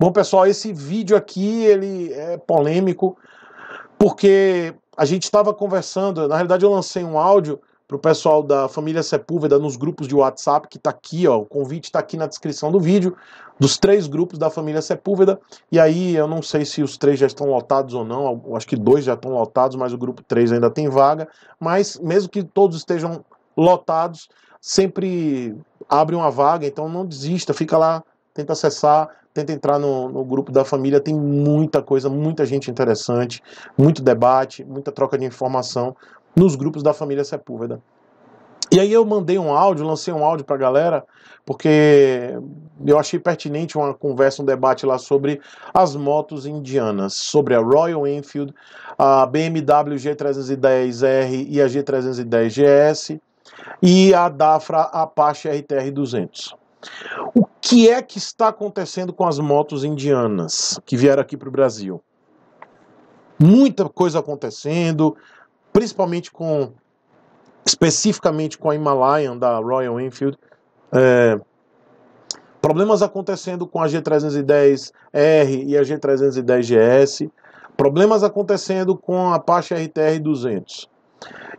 Bom, pessoal, esse vídeo aqui ele é polêmico porque a gente estava conversando, na realidade eu lancei um áudio para o pessoal da família Sepúlveda nos grupos de WhatsApp, que está aqui, ó, o convite está aqui na descrição do vídeo, dos três grupos da família Sepúlveda. E aí eu não sei se os três já estão lotados ou não, eu acho que dois já estão lotados, mas o grupo três ainda tem vaga. Mas mesmo que todos estejam lotados, sempre abre uma vaga, então não desista, fica lá, tenta acessar tenta entrar no, no, grupo da família, tem muita coisa, muita gente interessante, muito debate, muita troca de informação nos grupos da família Sepúlveda. E aí eu mandei um áudio, lancei um áudio para a galera, porque eu achei pertinente uma conversa, um debate lá sobre as motos indianas, sobre a Royal Enfield, a BMW G310R e a G310 GS e a Dafra Apache RTR 200. O que é que está acontecendo com as motos indianas que vieram aqui para o Brasil? Muita coisa acontecendo, principalmente com, especificamente com a Himalayan da Royal Enfield. É, problemas acontecendo com a G310R e a G310GS. Problemas acontecendo com a Apache RTR 200.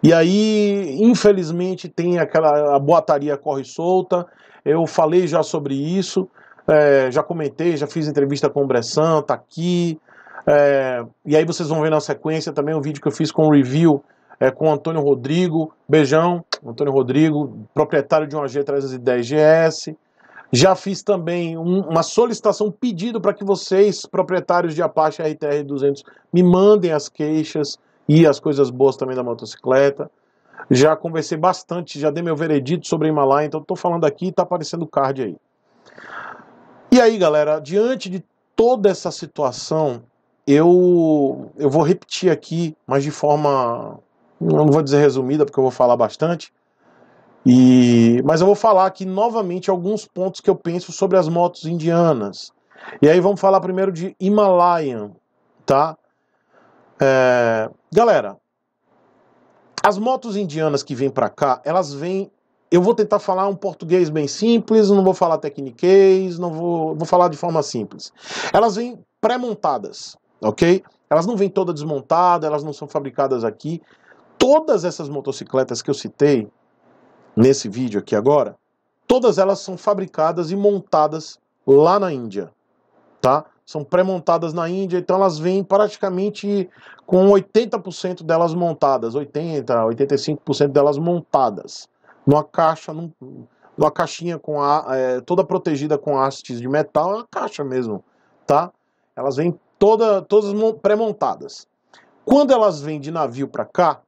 E aí, infelizmente, tem aquela a boataria corre solta eu falei já sobre isso, é, já comentei, já fiz entrevista com o Bressan, tá aqui. É, e aí vocês vão ver na sequência também um vídeo que eu fiz com o review é, com o Antônio Rodrigo. Beijão, Antônio Rodrigo, proprietário de um g 310 gs Já fiz também um, uma solicitação, um pedido para que vocês, proprietários de Apache RTR 200, me mandem as queixas e as coisas boas também da motocicleta. Já conversei bastante, já dei meu veredito sobre Himalaia, então estou falando aqui e está aparecendo o card aí. E aí, galera, diante de toda essa situação, eu, eu vou repetir aqui, mas de forma. não vou dizer resumida, porque eu vou falar bastante. E, mas eu vou falar aqui novamente alguns pontos que eu penso sobre as motos indianas. E aí vamos falar primeiro de Himalayan, tá? É, galera, as motos indianas que vêm para cá, elas vêm. Eu vou tentar falar um português bem simples, não vou falar tecniquez, não vou, vou falar de forma simples. Elas vêm pré-montadas, ok? Elas não vêm toda desmontada, elas não são fabricadas aqui. Todas essas motocicletas que eu citei nesse vídeo aqui agora, todas elas são fabricadas e montadas lá na Índia, tá? são pré-montadas na Índia, então elas vêm praticamente com 80% delas montadas, 80, 85% delas montadas, numa caixa, num, numa caixinha com a, é, toda protegida com hastes de metal, é uma caixa mesmo, tá? Elas vêm toda, todas pré-montadas. Quando elas vêm de navio para cá,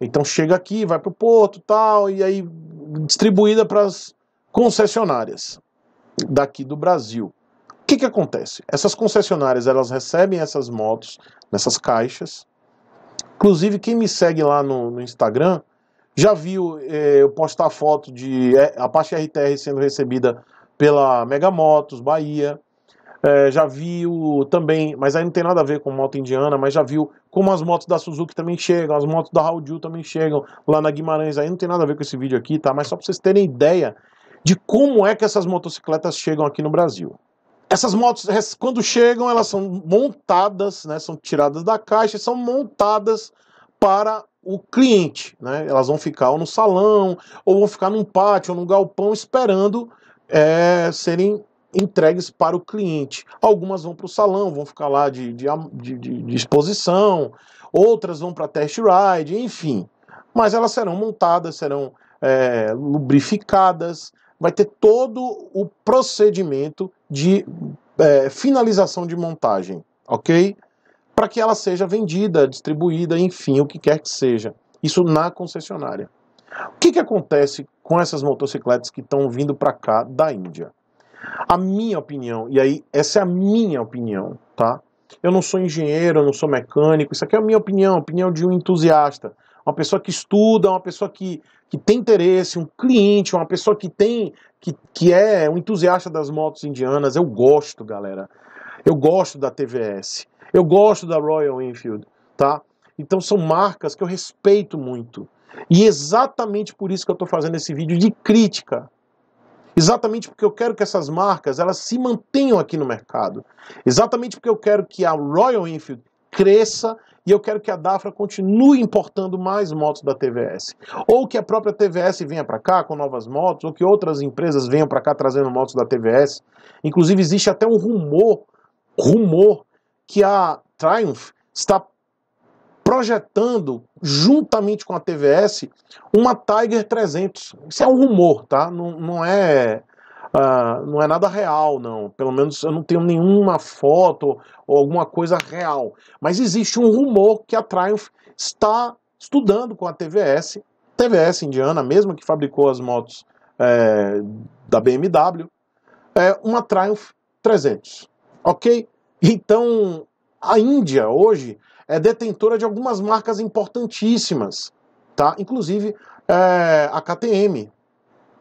então chega aqui, vai para o porto tal, e aí distribuída para as concessionárias daqui do Brasil. O que, que acontece? Essas concessionárias elas recebem essas motos nessas caixas. Inclusive, quem me segue lá no, no Instagram já viu eh, eu postar foto de eh, a parte RTR sendo recebida pela Megamotos Bahia. Eh, já viu também, mas aí não tem nada a ver com moto indiana, mas já viu como as motos da Suzuki também chegam, as motos da Raudil também chegam lá na Guimarães. Aí não tem nada a ver com esse vídeo aqui, tá? Mas só para vocês terem ideia de como é que essas motocicletas chegam aqui no Brasil. Essas motos, quando chegam, elas são montadas, né, são tiradas da caixa e são montadas para o cliente. Né? Elas vão ficar ou no salão, ou vão ficar num pátio, ou num galpão, esperando é, serem entregues para o cliente. Algumas vão para o salão, vão ficar lá de, de, de, de exposição, outras vão para test ride, enfim. Mas elas serão montadas, serão é, lubrificadas, vai ter todo o procedimento de é, finalização de montagem, ok? Para que ela seja vendida, distribuída, enfim, o que quer que seja. Isso na concessionária. O que, que acontece com essas motocicletas que estão vindo para cá da Índia? A minha opinião, e aí essa é a minha opinião, tá? Eu não sou engenheiro, eu não sou mecânico, isso aqui é a minha opinião, a opinião de um entusiasta, uma pessoa que estuda, uma pessoa que que tem interesse, um cliente, uma pessoa que tem que, que é um entusiasta das motos indianas, eu gosto, galera. Eu gosto da TVS. Eu gosto da Royal Enfield, tá? Então são marcas que eu respeito muito. E exatamente por isso que eu estou fazendo esse vídeo de crítica. Exatamente porque eu quero que essas marcas elas se mantenham aqui no mercado. Exatamente porque eu quero que a Royal Enfield cresça e eu quero que a Dafra continue importando mais motos da TVS. Ou que a própria TVS venha para cá com novas motos, ou que outras empresas venham para cá trazendo motos da TVS. Inclusive, existe até um rumor, rumor, que a Triumph está projetando, juntamente com a TVS, uma Tiger 300. Isso é um rumor, tá? Não, não é Uh, não é nada real, não. Pelo menos eu não tenho nenhuma foto ou alguma coisa real. Mas existe um rumor que a Triumph está estudando com a TVS, TVS indiana, mesma que fabricou as motos é, da BMW, é uma Triumph 300, ok? Então, a Índia hoje é detentora de algumas marcas importantíssimas, tá? Inclusive é, a KTM,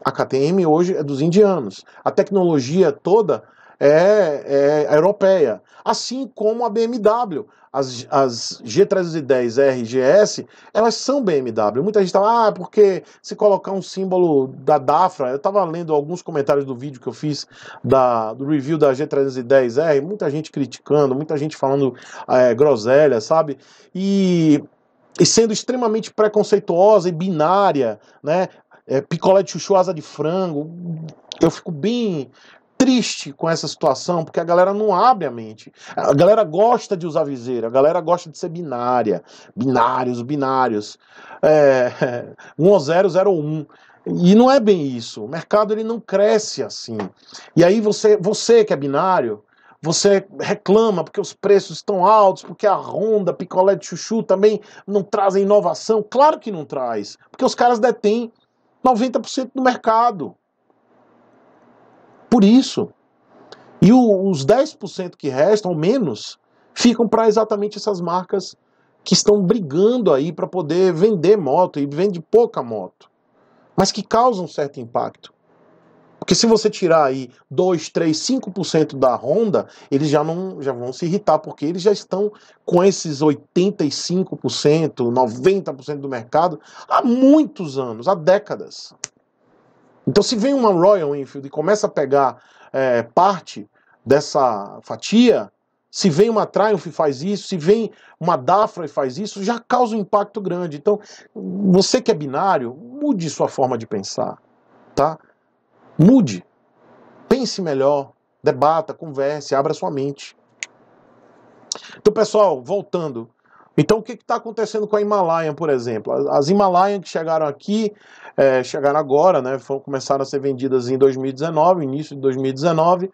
a KTM hoje é dos indianos. A tecnologia toda é, é europeia. Assim como a BMW. As, as G310 RGS, elas são BMW. Muita gente fala, ah, porque se colocar um símbolo da DAFRA, eu estava lendo alguns comentários do vídeo que eu fiz da, do review da G310R, muita gente criticando, muita gente falando é, groselha, sabe? E e sendo extremamente preconceituosa e binária, né? é, picolé de chuchu, asa de frango. Eu fico bem triste com essa situação, porque a galera não abre a mente. A galera gosta de usar viseira, a galera gosta de ser binária, binários, binários, é, 1 ou 0, 0 ou 1. E não é bem isso. O mercado ele não cresce assim. E aí você, você que é binário, você reclama porque os preços estão altos, porque a Honda, picolé de chuchu também não trazem inovação. Claro que não traz, porque os caras detêm 90% do mercado. Por isso. E o, os 10% que restam, ou menos, ficam para exatamente essas marcas que estão brigando aí para poder vender moto e vende pouca moto, mas que causam certo impacto. Porque se você tirar aí 2, 3, 5% da ronda, eles já não já vão se irritar, porque eles já estão com esses 85%, 90% do mercado há muitos anos, há décadas. Então, se vem uma Royal Enfield e começa a pegar é, parte dessa fatia, se vem uma Triumph e faz isso, se vem uma Dafra e faz isso, já causa um impacto grande. Então, você que é binário, mude sua forma de pensar, tá? Mude. Pense melhor. Debata, converse, abra sua mente. Então, pessoal, voltando. Então, o que está acontecendo com a Himalayan, por exemplo? As Himalayan que chegaram aqui, é, chegaram agora, né, foram, começaram a ser vendidas em 2019, início de 2019.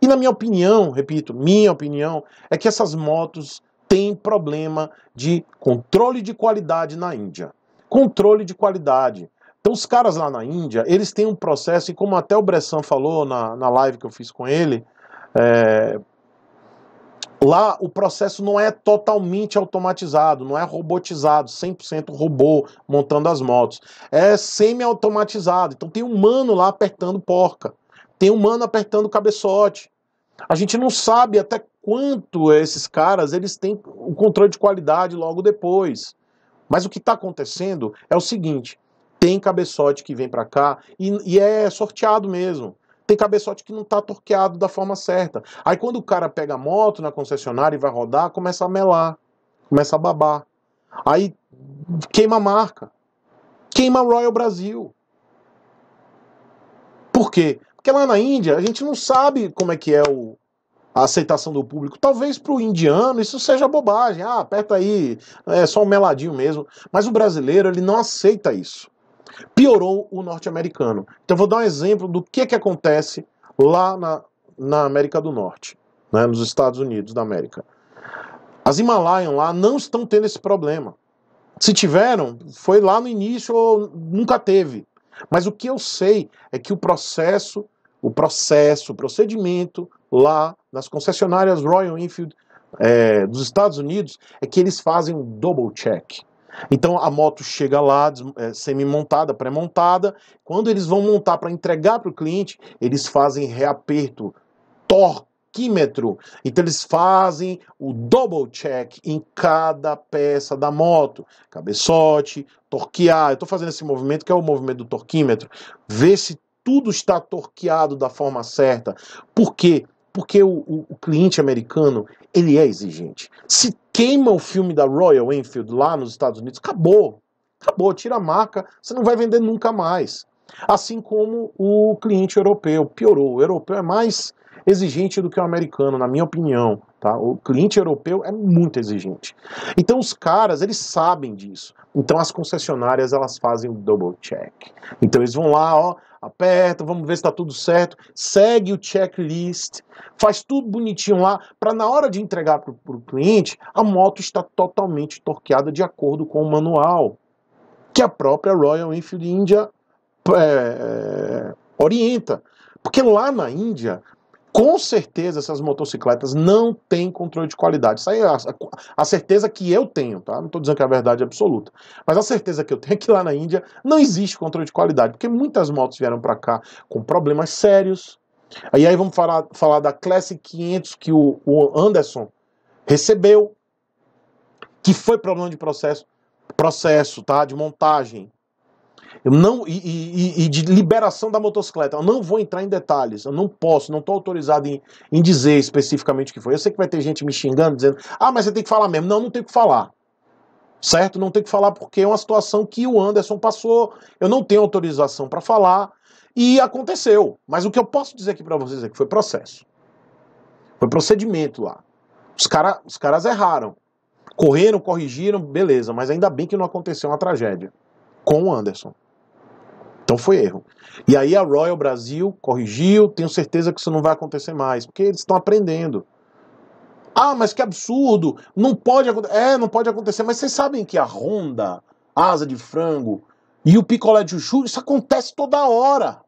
E, na minha opinião, repito, minha opinião, é que essas motos têm problema de controle de qualidade na Índia. Controle de qualidade. Então, os caras lá na Índia, eles têm um processo, e como até o Bressan falou na, na live que eu fiz com ele, é, lá o processo não é totalmente automatizado, não é robotizado, 100% robô montando as motos. É semi-automatizado. Então, tem humano lá apertando porca, tem humano apertando cabeçote. A gente não sabe até quanto esses caras eles têm o controle de qualidade logo depois. Mas o que está acontecendo é o seguinte: tem cabeçote que vem para cá e, e é sorteado mesmo. Tem cabeçote que não tá torqueado da forma certa. Aí quando o cara pega a moto na concessionária e vai rodar, começa a melar, começa a babar. Aí queima a marca. Queima Royal Brasil. Por quê? Porque lá na Índia a gente não sabe como é que é o, a aceitação do público. Talvez para o indiano isso seja bobagem. Ah, aperta aí, é só um meladinho mesmo. Mas o brasileiro ele não aceita isso piorou o norte-americano. Então, vou dar um exemplo do que, que acontece lá na, na América do Norte, né, nos Estados Unidos da América. As Himalayas lá não estão tendo esse problema. Se tiveram, foi lá no início ou nunca teve. Mas o que eu sei é que o processo, o processo, o procedimento lá nas concessionárias Royal Enfield é, dos Estados Unidos é que eles fazem um double check. Então a moto chega lá é, semi-montada, pré-montada. Quando eles vão montar para entregar para o cliente, eles fazem reaperto, torquímetro. Então eles fazem o double check em cada peça da moto, cabeçote, torquear. Eu estou fazendo esse movimento que é o movimento do torquímetro. Ver se tudo está torqueado da forma certa. Por quê? porque o, o, o, cliente americano ele é exigente. Se queima o filme da Royal Enfield lá nos Estados Unidos, acabou, acabou, tira a marca, você não vai vender nunca mais. Assim como o cliente europeu piorou, o europeu é mais exigente do que o americano, na minha opinião. Tá? O cliente europeu é muito exigente. Então os caras, eles sabem disso. Então as concessionárias, elas fazem o double check. Então eles vão lá, ó, aperta, vamos ver se está tudo certo, segue o checklist, faz tudo bonitinho lá, para na hora de entregar para o cliente, a moto está totalmente torqueada de acordo com o manual que a própria Royal Enfield India é, orienta. Porque lá na Índia, com certeza essas motocicletas não têm controle de qualidade. Isso aí é a, a certeza que eu tenho, tá? Não estou dizendo que é a verdade absoluta. Mas a certeza que eu tenho é que lá na Índia não existe controle de qualidade, porque muitas motos vieram para cá com problemas sérios. Aí, aí vamos falar, falar da Classic 500 que o, o Anderson recebeu, que foi problema de processo, processo, tá? De montagem. Eu não, e, e, e, de liberação da motocicleta. Eu não vou entrar em detalhes. Eu não posso, não estou autorizado em, em dizer especificamente o que foi. Eu sei que vai ter gente me xingando, dizendo, ah, mas você tem que falar mesmo. Não, não tenho que falar. Certo? Não tenho que falar porque é uma situação que o Anderson passou. Eu não tenho autorização para falar. E aconteceu. Mas o que eu posso dizer aqui para vocês é que foi processo. Foi procedimento lá. Os, cara, os caras erraram. Correram, corrigiram, beleza. Mas ainda bem que não aconteceu uma tragédia com o Anderson. Então foi erro. E aí a Royal Brasil corrigiu, tenho certeza que isso não vai acontecer mais, porque eles estão aprendendo. Ah, mas que absurdo! Não pode acontecer. É, não pode acontecer, mas vocês sabem que a Honda, a asa de frango e o picolé de chuchu, isso acontece toda hora.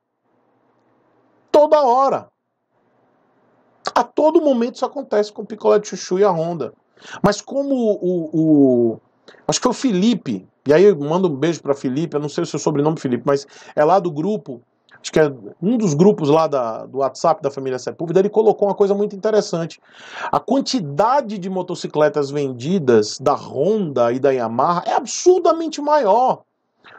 Toda hora. A todo momento isso acontece com o picolé de chuchu e a Honda. Mas como o, o, o acho que é o Felipe e aí manda um beijo para Felipe, eu não sei o seu sobrenome, Felipe, mas é lá do grupo, acho que é um dos grupos lá da, do WhatsApp da família Sepúlveda, ele colocou uma coisa muito interessante. A quantidade de motocicletas vendidas da Honda e da Yamaha é absurdamente maior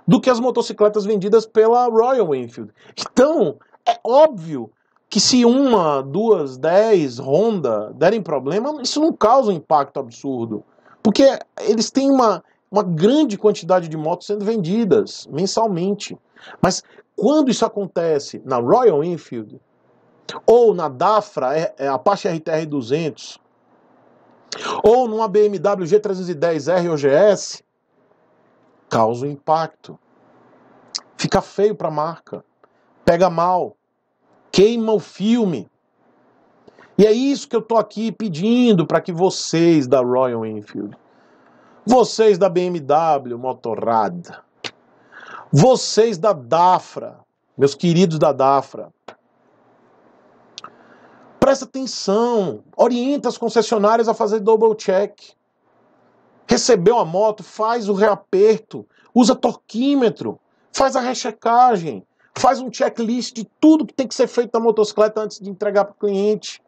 do que as motocicletas vendidas pela Royal Enfield. Então, é óbvio que se uma, duas, dez Honda derem problema, isso não causa um impacto absurdo. Porque eles têm uma uma grande quantidade de motos sendo vendidas mensalmente. Mas quando isso acontece na Royal Enfield ou na Dafra, é, é, a Apache RTR 200, ou numa BMW G310R ou GS, causa um impacto. Fica feio para a marca, pega mal, queima o filme. E é isso que eu estou aqui pedindo para que vocês da Royal Enfield vocês da BMW Motorrad. Vocês da Dafra, meus queridos da Dafra. Presta atenção, orienta as concessionárias a fazer double check. Recebeu a moto, faz o reaperto, usa torquímetro, faz a rechecagem, faz um checklist de tudo que tem que ser feito na motocicleta antes de entregar para o cliente.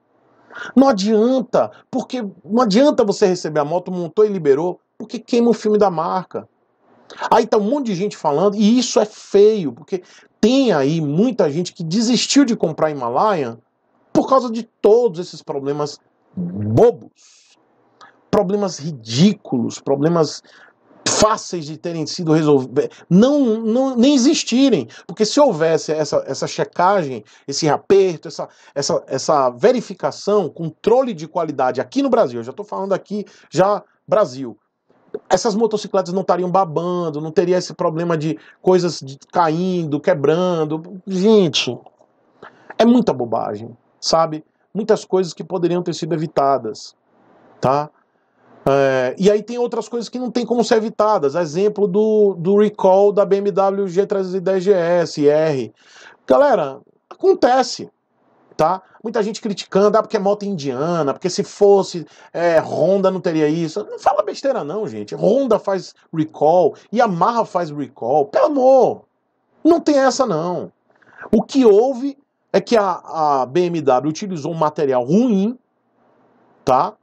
Não adianta, porque não adianta você receber a moto, montou e liberou, porque queima o filme da marca. Aí tá um monte de gente falando, e isso é feio, porque tem aí muita gente que desistiu de comprar Himalaia por causa de todos esses problemas bobos, problemas ridículos, problemas fáceis de terem sido resolvidos, não, não, nem existirem, porque se houvesse essa, essa checagem, esse aperto, essa, essa, essa verificação, controle de qualidade aqui no Brasil, eu já estou falando aqui já Brasil, essas motocicletas não estariam babando, não teria esse problema de coisas caindo, quebrando. Gente, é muita bobagem, sabe? Muitas coisas que poderiam ter sido evitadas, tá? É, e aí tem outras coisas que não tem como ser evitadas. Exemplo do, do recall da BMW G310 GS R. Galera, acontece tá? Muita gente criticando, ah, porque é moto indiana, porque se fosse é, Honda não teria isso. Não fala besteira não, gente. Honda faz recall, Yamaha faz recall. Pelo amor, não tem essa não. O que houve é que a, a BMW utilizou um material ruim, tá?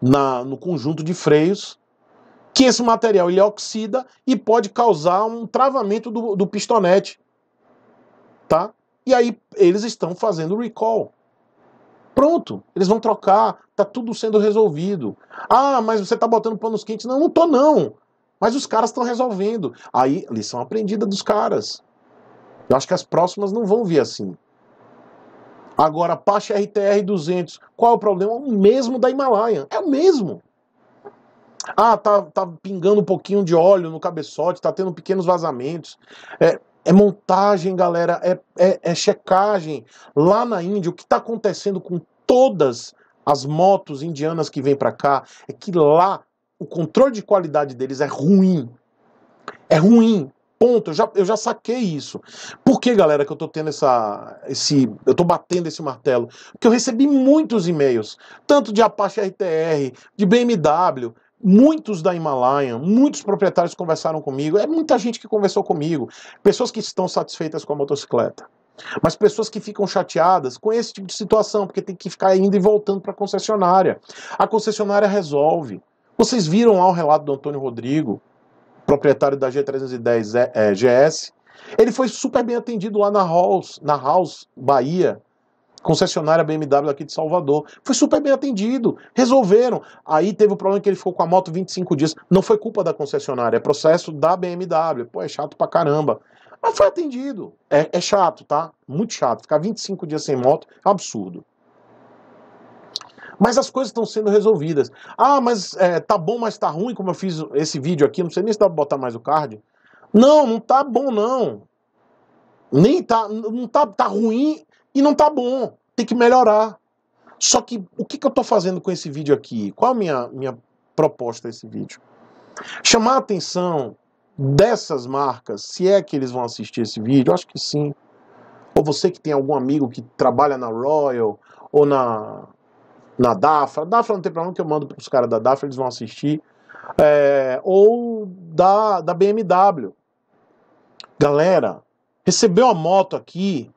Na, no conjunto de freios, que esse material ele oxida e pode causar um travamento do, do pistonete, tá? E aí eles estão fazendo recall. Pronto, eles vão trocar, tá tudo sendo resolvido. Ah, mas você tá botando panos quentes. Não, não tô não. Mas os caras estão resolvendo. Aí, lição aprendida dos caras. Eu acho que as próximas não vão vir assim. Agora, Pacha RTR 200, qual é o problema? O mesmo da Himalaia. É o mesmo. Ah, tá, tá pingando um pouquinho de óleo no cabeçote, tá tendo pequenos vazamentos. É, é montagem, galera, é, é, é checagem. Lá na Índia, o que está acontecendo com todas as motos indianas que vêm para cá é que lá o controle de qualidade deles é ruim. É ruim. Ponto. Eu já, eu já saquei isso. Por que, galera, que eu tô tendo essa. Esse, eu tô batendo esse martelo? Porque eu recebi muitos e-mails, tanto de Apache RTR, de BMW, Muitos da Himalaia, muitos proprietários conversaram comigo, é muita gente que conversou comigo, pessoas que estão satisfeitas com a motocicleta. Mas pessoas que ficam chateadas com esse tipo de situação, porque tem que ficar indo e voltando para a concessionária. A concessionária resolve. Vocês viram lá o relato do Antônio Rodrigo, proprietário da G310 é, é, GS. Ele foi super bem atendido lá na House, na House Bahia, concessionária BMW aqui de Salvador. Foi super bem atendido, resolveram. Aí teve o problema que ele ficou com a moto 25 dias. Não foi culpa da concessionária, é processo da BMW. Pô, é chato pra caramba. Mas foi atendido. É, é chato, tá? Muito chato. Ficar 25 dias sem moto absurdo. Mas as coisas estão sendo resolvidas. Ah, mas é, tá bom, mas tá ruim, como eu fiz esse vídeo aqui. Não sei nem se dá pra botar mais o card. Não, não tá bom, não. Nem tá. Não tá, tá ruim. E não tá bom, tem que melhorar. Só que o que, que eu estou fazendo com esse vídeo aqui? Qual a minha, minha proposta desse vídeo? Chamar a atenção dessas marcas, se é que eles vão assistir esse vídeo, acho que sim. Ou você que tem algum amigo que trabalha na Royal ou na, na Dafra. Dafra não tem problema que eu mando para os caras da Dafra, eles vão assistir. É, ou da, da BMW. Galera, recebeu a moto aqui,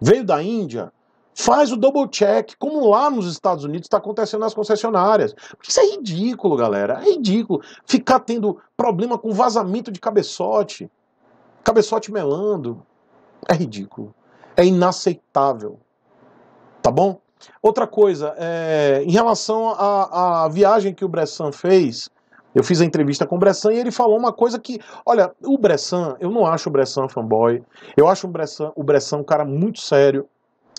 veio da Índia, faz o double check, como lá nos Estados Unidos está acontecendo nas concessionárias. Isso é ridículo, galera. É ridículo ficar tendo problema com vazamento de cabeçote, cabeçote melando. É ridículo. É inaceitável. Tá bom? Outra coisa, é, em relação à viagem que o Bressan fez eu fiz a entrevista com o Bressan e ele falou uma coisa que, olha, o Bressan, eu não acho o Bressan fanboy. Eu acho o Bressan, o Bressan um cara muito sério.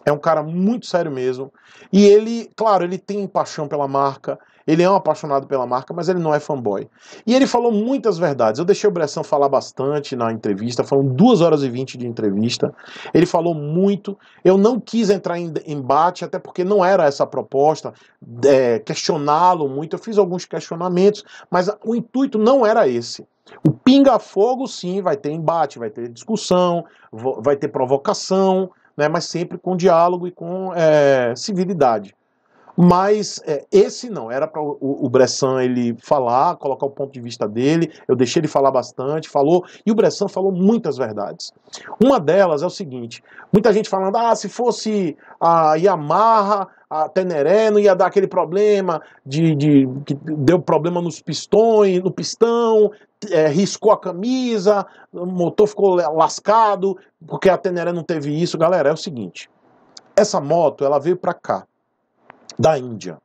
É um cara muito sério mesmo. E ele, claro, ele tem paixão pela marca, ele é um apaixonado pela marca, mas ele não é fanboy. E ele falou muitas verdades. Eu deixei o Bressan falar bastante na entrevista, foram duas horas e vinte de entrevista. Ele falou muito. Eu não quis entrar em embate, até porque não era essa a proposta, é, questioná-lo muito. Eu fiz alguns questionamentos, mas o intuito não era esse. O pinga-fogo, sim, vai ter embate, vai ter discussão, vai ter provocação, né, mas sempre com diálogo e com é, civilidade. Mas é, esse não, era para o, o Bressan ele falar, colocar o ponto de vista dele. Eu deixei ele falar bastante, falou, e o Bressan falou muitas verdades. Uma delas é o seguinte: muita gente falando, ah, se fosse a Yamaha, a Teneré, não ia dar aquele problema de, de que deu problema nos pistões, no pistão, é, riscou a camisa, o motor ficou lascado, porque a Teneré não teve isso. Galera, é o seguinte: essa moto ela veio para cá da Índia.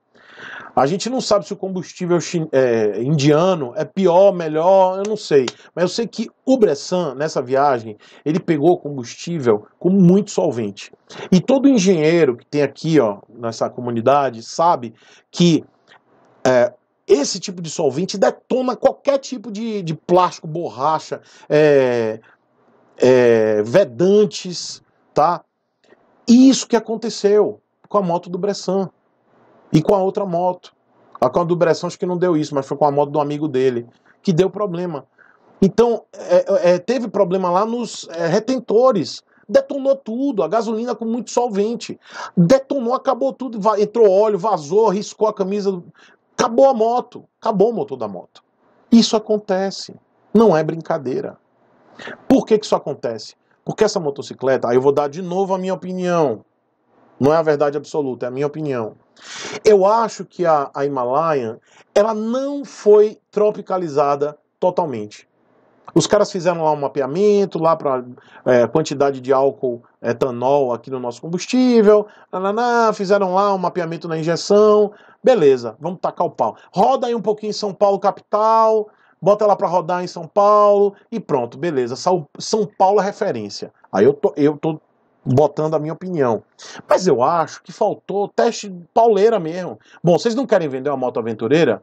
A gente não sabe se o combustível é, indiano é pior, melhor, eu não sei. Mas eu sei que o Bressan, nessa viagem, ele pegou combustível com muito solvente. E todo engenheiro que tem aqui, ó, nessa comunidade, sabe que é, esse tipo de solvente detona qualquer tipo de, de plástico, borracha, é, é vedantes, tá? E isso que aconteceu com a moto do Bressan. E com a outra moto. A com a do Bresson, acho que não deu isso, mas foi com a moto do amigo dele, que deu problema. Então, é, é, é teve problema lá nos é, retentores. Detonou tudo, a gasolina com muito solvente. Detonou, acabou tudo. Entrou óleo, vazou, riscou a camisa. Acabou a moto, acabou o motor da moto. Isso acontece, não é brincadeira. Por que, que isso acontece? Porque essa motocicleta, aí eu vou dar de novo a minha opinião, não é a verdade absoluta, é a minha opinião. Eu acho que a, a Himalayan, ela não foi tropicalizada totalmente. Os caras fizeram lá um mapeamento lá para é, quantidade de álcool é, etanol aqui no nosso combustível, nananá, fizeram lá um mapeamento na injeção, beleza, vamos tacar o pau. Roda aí um pouquinho em São Paulo capital, bota lá para rodar em São Paulo e pronto, beleza. São, São Paulo é referência. Aí eu tô, eu tô botando a minha opinião. Mas eu acho que faltou teste pauleira mesmo. Bom, vocês não querem vender uma moto aventureira?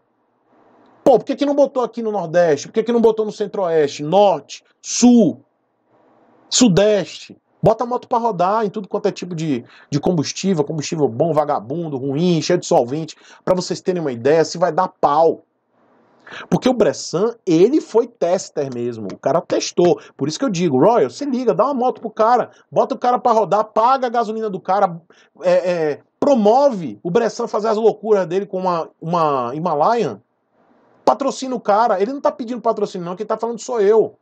Pô, por que, que não botou aqui no Nordeste? Por que, que não botou no Centro-Oeste, Norte, Sul, Sudeste? Bota a moto para rodar em tudo quanto é tipo de, de combustível, combustível bom, vagabundo, ruim, cheio de solvente, para vocês terem uma ideia se vai dar pau. Porque o Bressan, ele foi tester mesmo. O cara testou. Por isso que eu digo, Royal, se liga, dá uma moto pro cara, bota o cara para rodar, paga a gasolina do cara, é, é, promove o Bressan fazer as loucuras dele com uma, uma Himalayan. Patrocina o cara. Ele não tá pedindo patrocínio, não. Quem tá falando sou eu.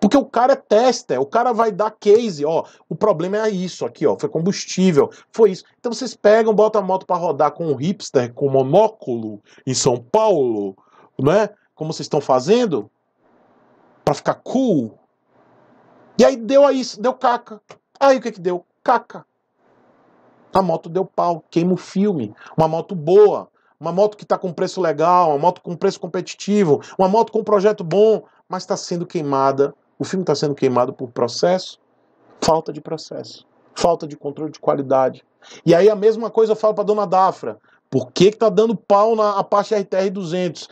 Porque o cara é tester, o cara vai dar case, ó, o problema é isso aqui, ó, foi combustível, foi isso. Então vocês pegam, botam a moto para rodar com um hipster com monóculo em São Paulo, não é? Como vocês estão fazendo? Para ficar cool. E aí deu a isso, deu caca. Aí o que que deu? Caca. A moto deu pau, queima o filme. Uma moto boa, uma moto que está com preço legal, uma moto com preço competitivo, uma moto com um projeto bom, mas está sendo queimada. O filme está sendo queimado por processo, falta de processo, falta de controle de qualidade. E aí a mesma coisa eu falo para dona Dafra. Por que está dando pau na Apache RTR-200?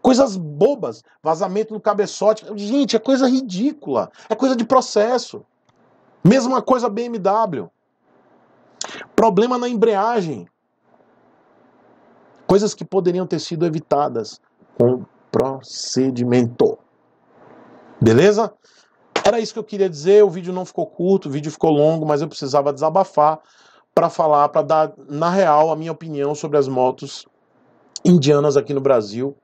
Coisas bobas, vazamento no cabeçote. Gente, é coisa ridícula. É coisa de processo. Mesma coisa BMW. Problema na embreagem. Coisas que poderiam ter sido evitadas com procedimento. Beleza? Era isso que eu queria dizer. O vídeo não ficou curto, o vídeo ficou longo, mas eu precisava desabafar para falar, para dar na real a minha opinião sobre as motos indianas aqui no Brasil.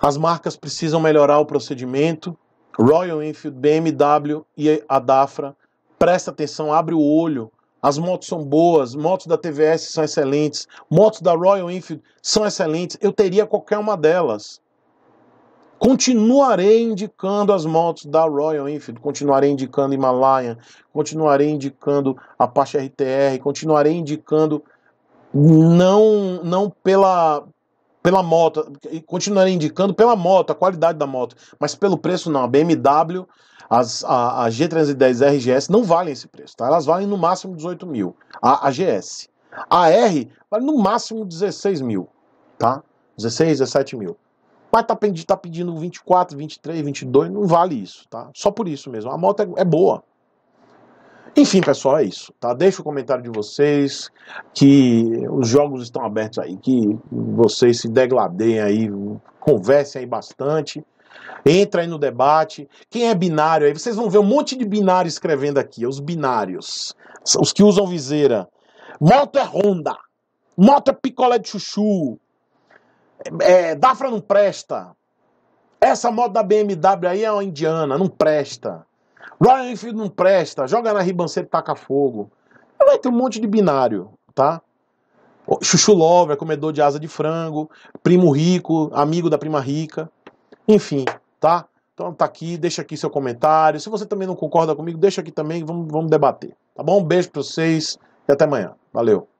As marcas precisam melhorar o procedimento. Royal Enfield, BMW e a Dafra, presta atenção, abre o olho. As motos são boas, motos da TVS são excelentes, motos da Royal Enfield são excelentes. Eu teria qualquer uma delas. Continuarei indicando as motos da Royal Enfield, continuarei indicando Himalayan, continuarei indicando a Apache RTR, continuarei indicando não não pela pela moto, continuarei indicando pela moto, a qualidade da moto, mas pelo preço não. A BMW, as, a, a G310 RGS não valem esse preço, tá? Elas valem no máximo 18 mil, a, a GS. A R vale no máximo 16 mil, tá? 16, 17 mil. Mas tá, tá pedindo 24, 23, 22, não vale isso, tá? Só por isso mesmo. A moto é, é boa. Enfim, pessoal, é isso, tá? Deixa o comentário de vocês, que os jogos estão abertos aí, que vocês se degladeiem aí, conversem aí bastante, entra aí no debate. Quem é binário aí? Vocês vão ver um monte de binário escrevendo aqui, os binários, os que usam viseira. Moto é Honda, moto é picolé de chuchu, é, Dafra não presta. Essa moto da BMW aí é uma indiana, não presta. Ryan Enfield não presta, joga na ribanceira e taca fogo. Vai ter um monte de binário, tá? Chuchu Lover, é comedor de asa de frango, primo rico, amigo da prima rica. Enfim, tá? Então tá aqui, deixa aqui seu comentário. Se você também não concorda comigo, deixa aqui também, vamos, vamos debater. Tá bom? Um beijo pra vocês e até amanhã. Valeu!